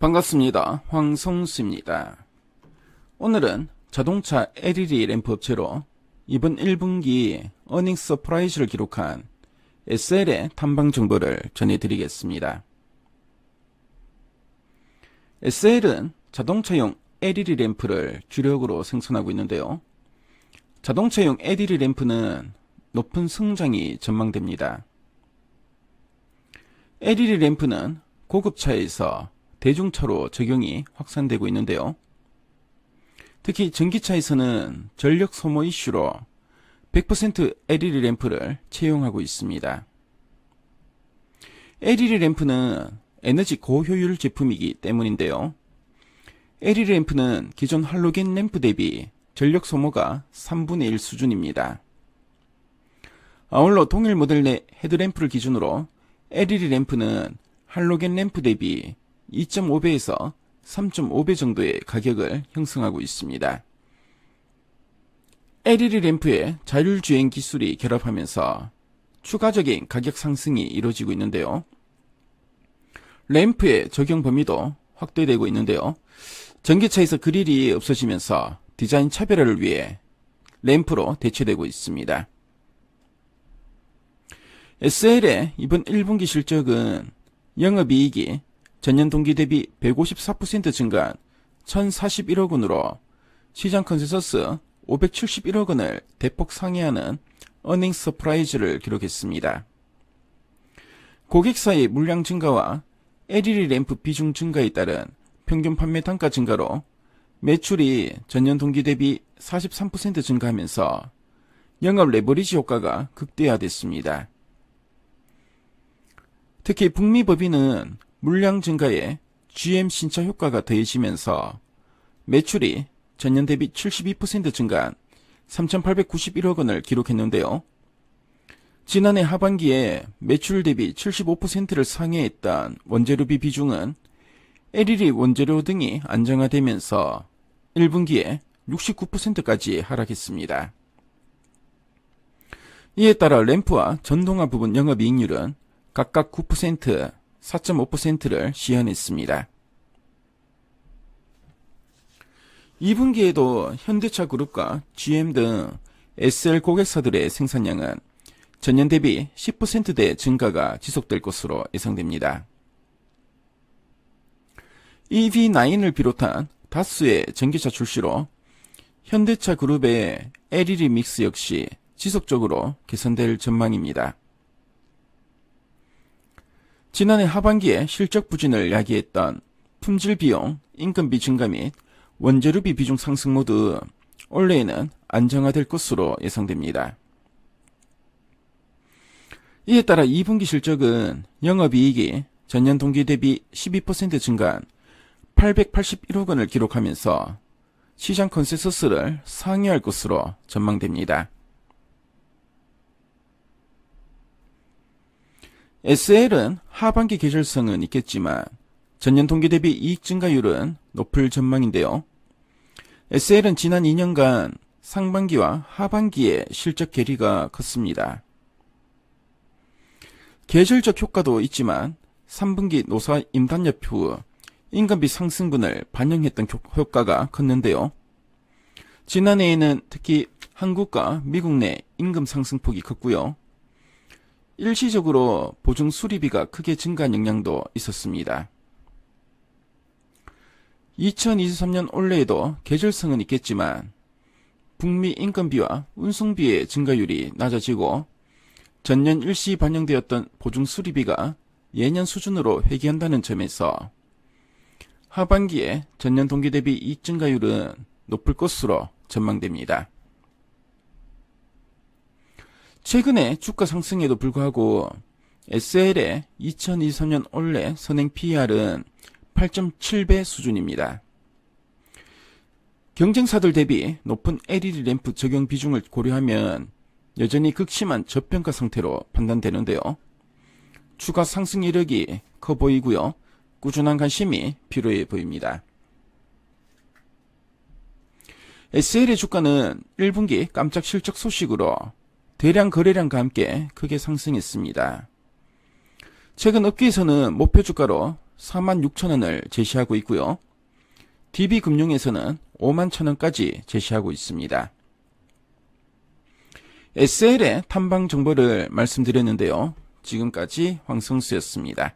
반갑습니다. 황성수입니다. 오늘은 자동차 LED 램프 업체로 이번 1분기 어닝 서프라이즈를 기록한 SL의 탐방 정보를 전해드리겠습니다. SL은 자동차용 LED 램프를 주력으로 생산하고 있는데요. 자동차용 LED 램프는 높은 성장이 전망됩니다. LED 램프는 고급차에서 대중차로 적용이 확산되고 있는데요. 특히 전기차에서는 전력 소모 이슈로 100% LED 램프를 채용하고 있습니다. LED 램프는 에너지 고효율 제품이기 때문인데요. LED 램프는 기존 할로겐 램프 대비 전력 소모가 3분의 1 수준입니다. 아울러 동일 모델 내 헤드램프를 기준으로 LED 램프는 할로겐 램프 대비 2.5배에서 3.5배 정도의 가격을 형성하고 있습니다. LED 램프에 자율주행 기술이 결합하면서 추가적인 가격 상승이 이루어지고 있는데요. 램프의 적용 범위도 확대되고 있는데요. 전기차에서 그릴이 없어지면서 디자인 차별화를 위해 램프로 대체되고 있습니다. SL의 이번 1분기 실적은 영업이익이 전년 동기 대비 154% 증가한 1,041억 원으로 시장 컨센서스 571억 원을 대폭 상회하는 어닝 서프라이즈를 기록했습니다. 고객사의 물량 증가와 LED 램프 비중 증가에 따른 평균 판매 단가 증가로 매출이 전년 동기 대비 43% 증가하면서 영업 레버리지 효과가 극대화됐습니다. 특히 북미 법인은 물량 증가에 GM 신차 효과가 더해지면서 매출이 전년 대비 72% 증가한 3,891억 원을 기록했는데요. 지난해 하반기에 매출 대비 75%를 상회했던 원재료비 비중은 LED 원재료 등이 안정화되면서 1분기에 69%까지 하락했습니다. 이에 따라 램프와 전동화 부분 영업이익률은 각각 9%, 4.5%를 시현했습니다. 2분기에도 현대차 그룹과 GM 등 SL 고객사들의 생산량은 전년 대비 10%대 증가가 지속될 것으로 예상됩니다. EV9을 비롯한 다수의 전기차 출시로 현대차 그룹의 LED 믹스 역시 지속적으로 개선될 전망입니다. 지난해 하반기에 실적 부진을 야기했던 품질 비용, 인건비 증가 및 원재료비 비중 상승 모두 올해에는 안정화될 것으로 예상됩니다. 이에 따라 2분기 실적은 영업이익이 전년 동기 대비 12% 증가한 881억 원을 기록하면서 시장 컨센서스를 상회할 것으로 전망됩니다. SL은 하반기 계절성은 있겠지만 전년 동기 대비 이익 증가율은 높을 전망인데요. SL은 지난 2년간 상반기와 하반기의 실적 괴리가 컸습니다. 계절적 효과도 있지만 3분기 노사 임단협 후 인건비 상승분을 반영했던 효과가 컸는데요. 지난해에는 특히 한국과 미국 내 임금 상승폭이 컸고요. 일시적으로 보증 수리비가 크게 증가한 영향도 있었습니다. 2023년 올해에도 계절성은 있겠지만 북미 인건비와 운송비의 증가율이 낮아지고 전년 일시 반영되었던 보증 수리비가 예년 수준으로 회귀한다는 점에서 하반기에 전년 동기 대비 이익 증가율은 높을 것으로 전망됩니다. 최근에 주가 상승에도 불구하고 SL의 2023년 올해 선행 PER은 8.7배 수준입니다. 경쟁사들 대비 높은 LED 램프 적용 비중을 고려하면 여전히 극심한 저평가 상태로 판단되는데요. 추가 상승 이력이 커 보이고요. 꾸준한 관심이 필요해 보입니다. SL의 주가는 1분기 깜짝 실적 소식으로 대량 거래량과 함께 크게 상승했습니다. 최근 업계에서는 목표 주가로 46,000원을 제시하고 있고요. DB금융에서는 51,000원까지 제시하고 있습니다. SL의 탐방 정보를 말씀드렸는데요. 지금까지 황성수였습니다.